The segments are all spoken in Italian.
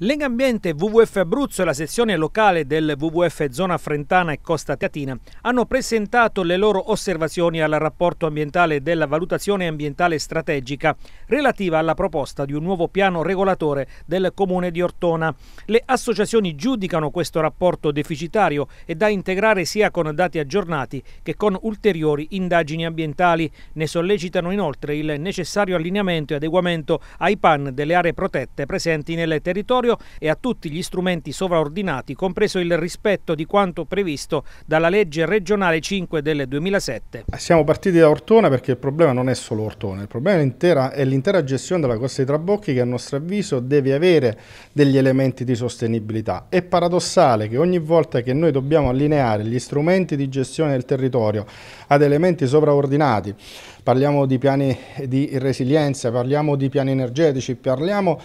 Legambiente, WWF Abruzzo e la sezione locale del WWF Zona Frentana e Costa Teatina hanno presentato le loro osservazioni al rapporto ambientale della valutazione ambientale strategica relativa alla proposta di un nuovo piano regolatore del comune di Ortona. Le associazioni giudicano questo rapporto deficitario e da integrare sia con dati aggiornati che con ulteriori indagini ambientali. Ne sollecitano inoltre il necessario allineamento e adeguamento ai PAN delle aree protette presenti nel territorio territorio e a tutti gli strumenti sovraordinati, compreso il rispetto di quanto previsto dalla legge regionale 5 del 2007. Siamo partiti da Ortona perché il problema non è solo Ortona, il problema è l'intera gestione della costa dei Trabocchi che a nostro avviso deve avere degli elementi di sostenibilità. È paradossale che ogni volta che noi dobbiamo allineare gli strumenti di gestione del territorio ad elementi sovraordinati, parliamo di piani di resilienza, parliamo di piani energetici, parliamo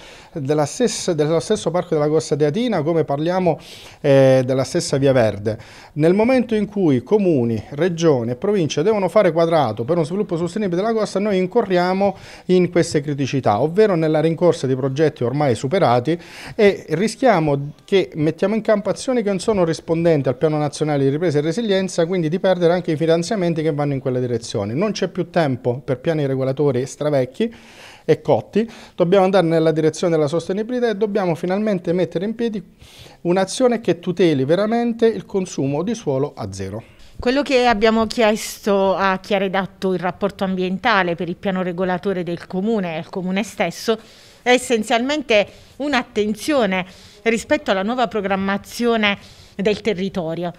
stessa, dello stesso Parco della Costa Teatina come parliamo eh, della stessa Via Verde. Nel momento in cui comuni, regioni e province devono fare quadrato per uno sviluppo sostenibile della costa, noi incorriamo in queste criticità, ovvero nella rincorsa di progetti ormai superati e rischiamo che mettiamo in campo azioni che non sono rispondenti al piano nazionale di ripresa e resilienza, quindi di perdere anche i finanziamenti che vanno in quella direzione. Non c'è più tempo tempo per piani regolatori stravecchi e cotti, dobbiamo andare nella direzione della sostenibilità e dobbiamo finalmente mettere in piedi un'azione che tuteli veramente il consumo di suolo a zero. Quello che abbiamo chiesto a chi ha redatto il rapporto ambientale per il piano regolatore del comune e al comune stesso è essenzialmente un'attenzione rispetto alla nuova programmazione del territorio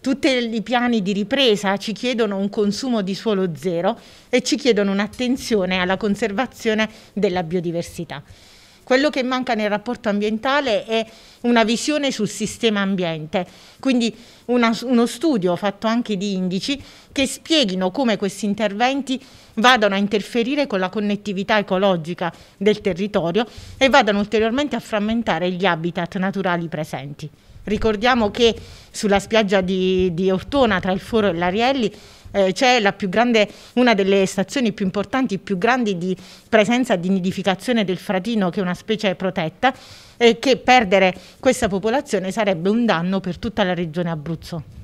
tutti i piani di ripresa ci chiedono un consumo di suolo zero e ci chiedono un'attenzione alla conservazione della biodiversità. Quello che manca nel rapporto ambientale è una visione sul sistema ambiente, quindi una, uno studio fatto anche di indici che spieghino come questi interventi vadano a interferire con la connettività ecologica del territorio e vadano ulteriormente a frammentare gli habitat naturali presenti. Ricordiamo che sulla spiaggia di, di Ortona tra il Foro e l'Arielli eh, c'è grande, una delle stazioni più importanti, più grandi di presenza di nidificazione del fratino, che è una specie protetta, e che perdere questa popolazione sarebbe un danno per tutta la regione Abruzzo.